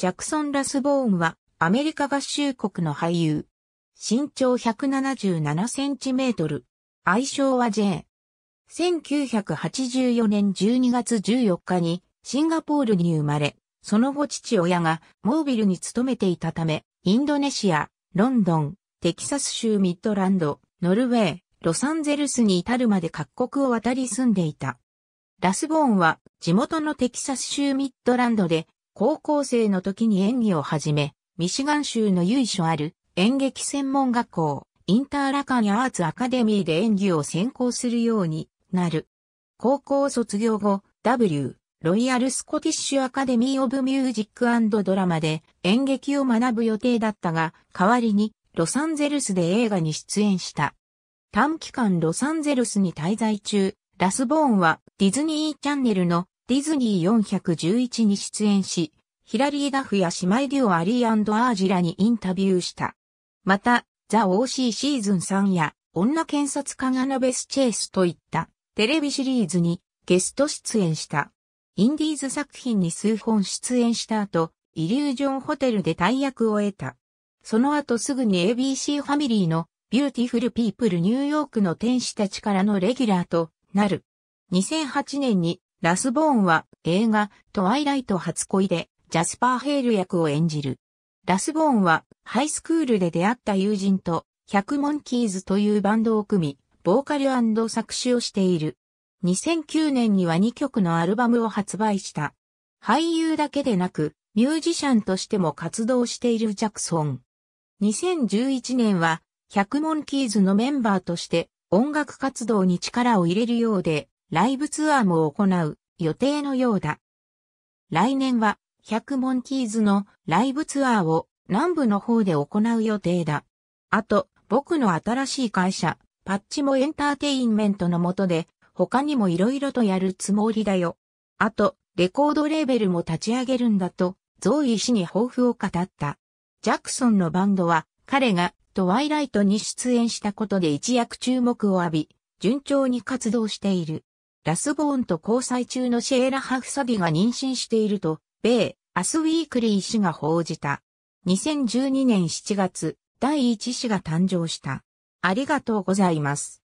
ジャクソン・ラスボーンはアメリカ合衆国の俳優。身長177センチメートル。愛称は J。1984年12月14日にシンガポールに生まれ、その後父親がモービルに勤めていたため、インドネシア、ロンドン、テキサス州ミッドランド、ノルウェー、ロサンゼルスに至るまで各国を渡り住んでいた。ラスボーンは地元のテキサス州ミッドランドで高校生の時に演技を始め、ミシガン州の由緒ある演劇専門学校、インターラカンアーツアカデミーで演技を専攻するようになる。高校卒業後、W、ロイヤルスコティッシュアカデミーオブミュージックドラマで演劇を学ぶ予定だったが、代わりにロサンゼルスで映画に出演した。短期間ロサンゼルスに滞在中、ラスボーンはディズニーチャンネルのディズニー411に出演し、ヒラリー・ダフや姉妹デュオアリーアージラにインタビューした。また、ザ・オーシーズン3や、女検察官アナベス・チェイスといったテレビシリーズにゲスト出演した。インディーズ作品に数本出演した後、イリュージョンホテルで大役を得た。その後すぐに ABC ファミリーのビューティフル・ピープル・ニューヨークの天使たちからのレギュラーとなる。2008年にラスボーンは映画トワイライト初恋でジャスパー・ヘール役を演じる。ラスボーンはハイスクールで出会った友人と100モンキーズというバンドを組み、ボーカル作詞をしている。2009年には2曲のアルバムを発売した。俳優だけでなく、ミュージシャンとしても活動しているジャクソン。2011年は、100モンキーズのメンバーとして音楽活動に力を入れるようで、ライブツアーも行う予定のようだ。来年は、100モンキーズのライブツアーを南部の方で行う予定だ。あと、僕の新しい会社、パッチもエンターテインメントの下で、他にも色々とやるつもりだよ。あと、レコードレーベルも立ち上げるんだと、ゾーイ氏に抱負を語った。ジャクソンのバンドは、彼がトワイライトに出演したことで一躍注目を浴び、順調に活動している。ラスボーンと交際中のシェーラハフサディが妊娠していると、米、アスウィークリー氏が報じた。2012年7月、第1子が誕生した。ありがとうございます。